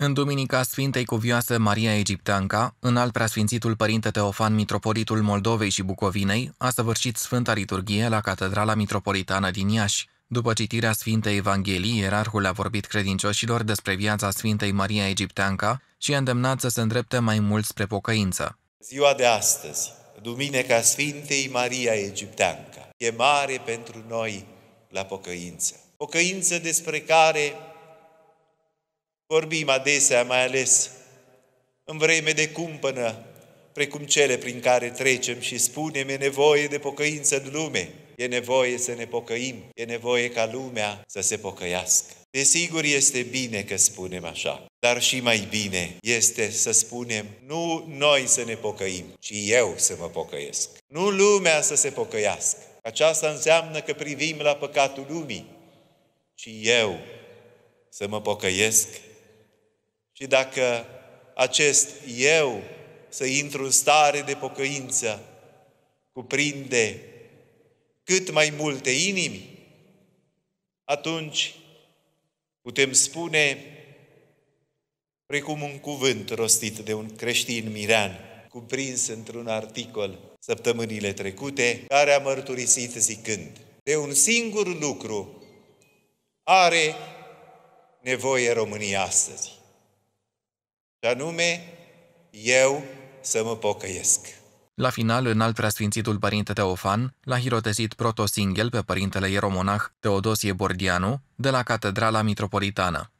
În Duminica Sfintei Cuvioase Maria Egipteanca, în al preasfințitul Părinte Teofan, Mitropolitul Moldovei și Bucovinei, a săvârșit Sfânta Liturghie la Catedrala Mitropolitană din Iași. După citirea Sfintei Evangheliei, ierarhul a vorbit credincioșilor despre viața Sfintei Maria Egipteanca și a îndemnat să se îndrepte mai mult spre pocăință. Ziua de astăzi, Duminica Sfintei Maria Egipteanca, e mare pentru noi la pocăință. Pocăință despre care Vorbim adesea, mai ales în vreme de cumpănă, precum cele prin care trecem și spunem, e nevoie de pocăință în lume, e nevoie să ne pocăim, e nevoie ca lumea să se pocăiască. Desigur, este bine că spunem așa, dar și mai bine este să spunem, nu noi să ne pocăim, ci eu să mă pocăiesc. Nu lumea să se pocăiască. Aceasta înseamnă că privim la păcatul lumii, ci eu să mă pocăiesc și dacă acest eu să intru în stare de pocăință, cuprinde cât mai multe inimi, atunci putem spune, precum un cuvânt rostit de un creștin mirean, cuprins într-un articol săptămânile trecute, care a mărturisit zicând, de un singur lucru are nevoie România astăzi. Și anume, eu să mă pocăiesc. La final, în alt preasfințitul părinte Teofan l-a hirotezit protosingel pe părintele ieromonah Teodosie Bordianu de la Catedrala Mitropolitană.